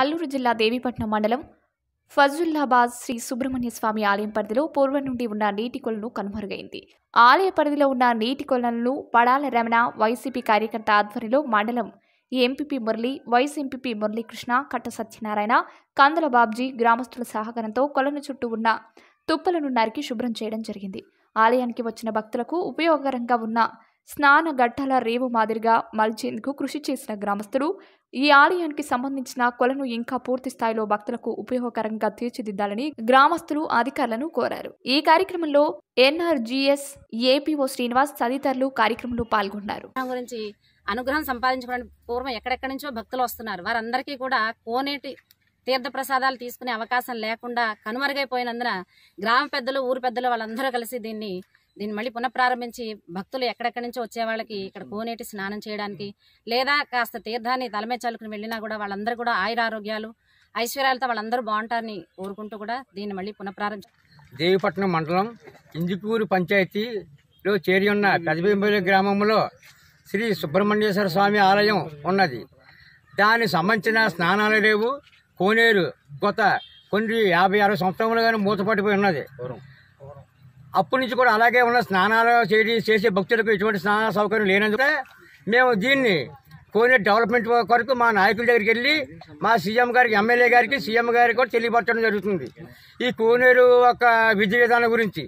అల్లూరు జిల్లా దేవీపట్నం మండలం ఫజుల్లాబాద్ శ్రీ సుబ్రహ్మణ్య స్వామి ఆలయం పరిధిలో పూర్వం నుండి ఉన్న నీటి కొలను కనుమరుగైంది ఆలయ పరిధిలో ఉన్న నీటి కొలను పడాల రమణ వైసీపీ కార్యకర్త ఆధ్వర్యంలో మండలం MPP Murali vice MPP Muralikrishna Katta Satyanarayana కందల Babji గ్రామస్తుల సహకారంతో కొలను చుట్టూ ఉన్న తుప్పలను నరికి శుభ్రం చేయడం జరిగింది ఆలయానికి వచ్చిన భక్తులకు ఉపయోగకరంగా ఉన్న స్నాన గట్టాల రేవు మాదిరిగా మలిచేందుకు కృషి చేసిన గ్రామస్తులు ఈ ఆలయానికి సంబంధించిన కొలను ఇంకా పూర్తి స్థాయిలో భక్తులకు ఉపయోగకరంగా తీర్చిదిద్దాలని గ్రామస్తులు అధికారులను కోరారు ఈ కార్యక్రమంలో ఎన్ఆర్జీఎస్ ఏపీఓ శ్రీనివాస్ తదితరులు కార్యక్రమంలో పాల్గొన్నారు గురించి అనుగ్రహం సంపాదించుకోవడానికి పూర్వం ఎక్కడెక్కడి నుంచో భక్తులు వస్తున్నారు వారందరికీ కూడా కోనేటి తీర్థ ప్రసాదాలు తీసుకునే అవకాశం లేకుండా కనుమరుగైపోయినందున గ్రామ పెద్దలు ఊరు పెద్దలు వాళ్ళందరూ కలిసి దీన్ని దీన్ని మళ్ళీ పునఃప్రారంభించి భక్తులు ఎక్కడెక్కడి నుంచి వచ్చే వాళ్ళకి ఇక్కడ కోనేటి స్నానం చేయడానికి లేదా కాస్త తీర్థాన్ని తలమే చల్లుకుని వెళ్ళినా కూడా వాళ్ళందరూ కూడా ఆయుర ఆరోగ్యాలు ఐశ్వర్యాలతో వాళ్ళందరూ బాగుంటారని కోరుకుంటూ కూడా దీన్ని మళ్ళీ పునఃప్రారంభ దేవిపట్నం మండలం ఇంజుకూరు పంచాయతీలో చేరి ఉన్న కదిబింబలి గ్రామంలో శ్రీ సుబ్రహ్మణ్యేశ్వర స్వామి ఆలయం ఉన్నది దానికి సంబంధించిన స్నానాలు లేవు కోనేరు గొత కొన్ని యాభై అరవై సంవత్సరములుగానే మూతపడిపోయి ఉన్నది అప్పటి నుంచి కూడా అలాగే ఉన్న స్నానాలు చేసి చేసే భక్తులకు ఎటువంటి స్నాన సౌకర్యం లేనందుకే మేము దీన్ని కోనే డెవలప్మెంట్ కొరకు మా నాయకుల దగ్గరికి వెళ్ళి మా సీఎం గారికి ఎమ్మెల్యే గారికి సీఎం గారికి కూడా తెలియపరచడం జరుగుతుంది ఈ కోనేరు యొక్క విధి విధానం గురించి